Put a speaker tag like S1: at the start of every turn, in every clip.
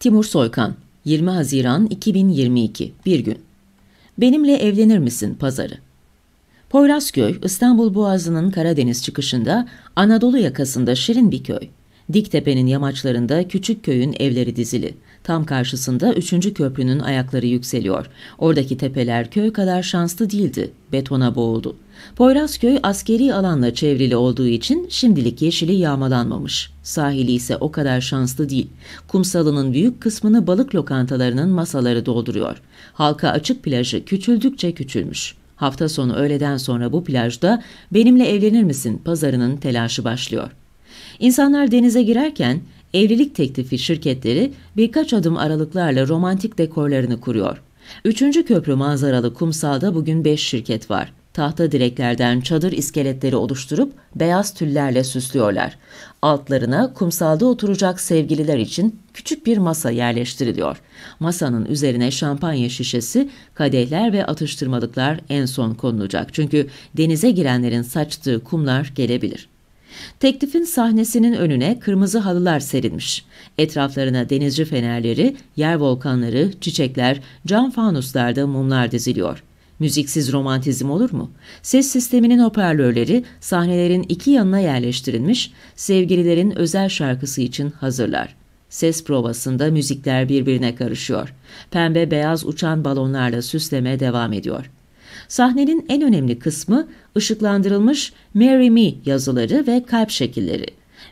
S1: Timur Soykan 20 Haziran 2022 Bir gün Benimle evlenir misin pazarı Poyrazköy, İstanbul Boğazı'nın Karadeniz çıkışında, Anadolu yakasında şirin bir köy. Diktepe'nin yamaçlarında küçük köyün evleri dizili. Tam karşısında 3. köprünün ayakları yükseliyor. Oradaki tepeler köy kadar şanslı değildi. Betona boğuldu. Poyrazköy askeri alanla çevrili olduğu için şimdilik yeşili yağmalanmamış. Sahili ise o kadar şanslı değil. Kumsalının büyük kısmını balık lokantalarının masaları dolduruyor. Halka açık plajı küçüldükçe küçülmüş. Hafta sonu öğleden sonra bu plajda benimle evlenir misin pazarının telaşı başlıyor. İnsanlar denize girerken evlilik teklifi şirketleri birkaç adım aralıklarla romantik dekorlarını kuruyor. Üçüncü köprü manzaralı kumsalda bugün beş şirket var. Tahta direklerden çadır iskeletleri oluşturup beyaz tüllerle süslüyorlar. Altlarına kumsalda oturacak sevgililer için küçük bir masa yerleştiriliyor. Masanın üzerine şampanya şişesi, kadehler ve atıştırmalıklar en son konulacak. Çünkü denize girenlerin saçtığı kumlar gelebilir. Teklifin sahnesinin önüne kırmızı halılar serilmiş. Etraflarına denizci fenerleri, yer volkanları, çiçekler, cam fanuslarda mumlar diziliyor. Müziksiz romantizm olur mu? Ses sisteminin hoparlörleri sahnelerin iki yanına yerleştirilmiş, sevgililerin özel şarkısı için hazırlar. Ses provasında müzikler birbirine karışıyor. Pembe beyaz uçan balonlarla süsleme devam ediyor. Sahnenin en önemli kısmı ışıklandırılmış "Mary Me yazıları ve kalp şekilleri.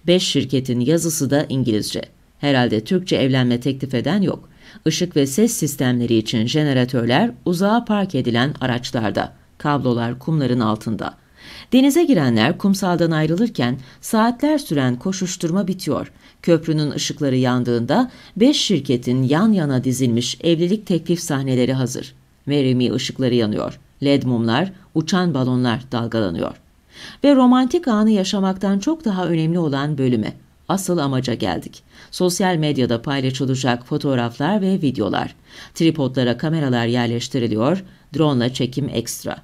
S1: Beş şirketin yazısı da İngilizce. Herhalde Türkçe evlenme teklif eden yok. Işık ve ses sistemleri için jeneratörler uzağa park edilen araçlarda. Kablolar kumların altında. Denize girenler kumsaldan ayrılırken saatler süren koşuşturma bitiyor. Köprünün ışıkları yandığında beş şirketin yan yana dizilmiş evlilik teklif sahneleri hazır. "Mary Me" ışıkları yanıyor led mumlar, uçan balonlar dalgalanıyor. Ve romantik anı yaşamaktan çok daha önemli olan bölüme, asıl amaca geldik. Sosyal medyada paylaşılacak fotoğraflar ve videolar. Tripodlara kameralar yerleştiriliyor, drone çekim ekstra.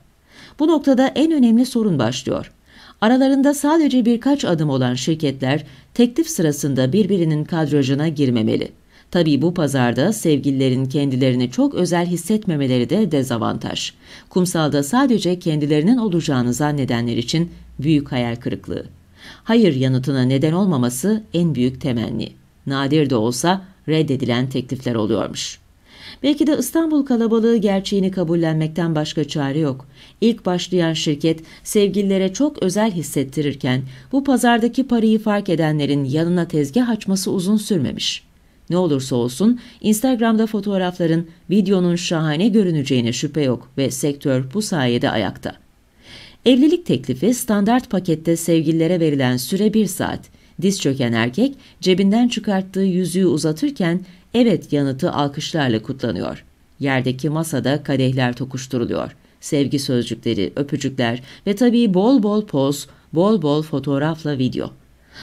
S1: Bu noktada en önemli sorun başlıyor. Aralarında sadece birkaç adım olan şirketler teklif sırasında birbirinin kadrajına girmemeli. Tabii bu pazarda sevgililerin kendilerini çok özel hissetmemeleri de dezavantaj. Kumsalda sadece kendilerinin olacağını zannedenler için büyük hayal kırıklığı. Hayır yanıtına neden olmaması en büyük temenni. Nadir de olsa reddedilen teklifler oluyormuş. Belki de İstanbul kalabalığı gerçeğini kabullenmekten başka çare yok. İlk başlayan şirket sevgililere çok özel hissettirirken bu pazardaki parayı fark edenlerin yanına tezgah açması uzun sürmemiş. Ne olursa olsun Instagram'da fotoğrafların videonun şahane görüneceğine şüphe yok ve sektör bu sayede ayakta. Evlilik teklifi standart pakette sevgililere verilen süre 1 saat. Diz çöken erkek cebinden çıkarttığı yüzüğü uzatırken evet yanıtı alkışlarla kutlanıyor. Yerdeki masada kadehler tokuşturuluyor. Sevgi sözcükleri, öpücükler ve tabii bol bol poz, bol bol fotoğrafla video.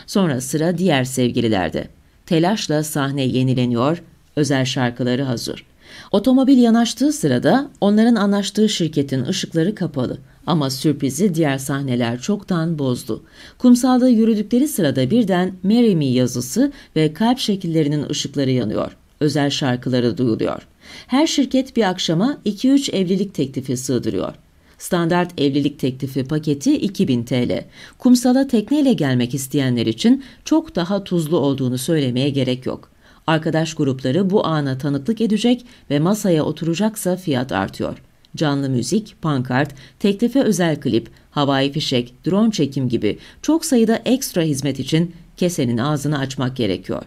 S1: Sonra sıra diğer sevgililerde telaşla sahne yenileniyor, özel şarkıları hazır. Otomobil yanaştığı sırada onların anlaştığı şirketin ışıkları kapalı. Ama sürprizi diğer sahneler çoktan bozdu. Kumsalda yürüdükleri sırada birden Mary Me yazısı ve kalp şekillerinin ışıkları yanıyor. Özel şarkıları duyuluyor. Her şirket bir akşama 2-3 evlilik teklifi sığdırıyor. Standart evlilik teklifi paketi 2000 TL. Kumsala tekneyle gelmek isteyenler için çok daha tuzlu olduğunu söylemeye gerek yok. Arkadaş grupları bu ana tanıklık edecek ve masaya oturacaksa fiyat artıyor canlı müzik, pankart, teklife özel klip, havai fişek, drone çekim gibi çok sayıda ekstra hizmet için kesenin ağzını açmak gerekiyor.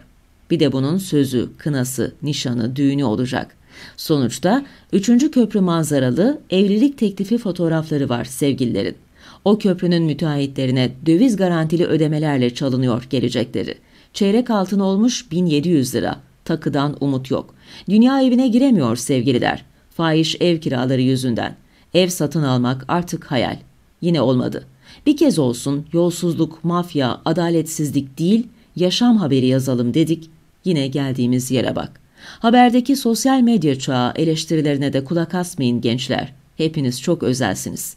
S1: Bir de bunun sözü, kınası, nişanı, düğünü olacak. Sonuçta 3. köprü manzaralı evlilik teklifi fotoğrafları var sevgililerin. O köprünün müteahhitlerine döviz garantili ödemelerle çalınıyor gelecekleri. Çeyrek altın olmuş 1700 lira. Takıdan umut yok. Dünya evine giremiyor sevgililer. Fahiş ev kiraları yüzünden. Ev satın almak artık hayal. Yine olmadı. Bir kez olsun yolsuzluk, mafya, adaletsizlik değil, yaşam haberi yazalım dedik. Yine geldiğimiz yere bak. Haberdeki sosyal medya çağı eleştirilerine de kulak asmayın gençler. Hepiniz çok özelsiniz.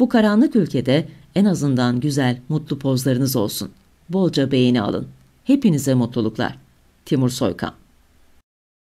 S1: Bu karanlık ülkede en azından güzel, mutlu pozlarınız olsun. Bolca beğeni alın. Hepinize mutluluklar. Timur Soykan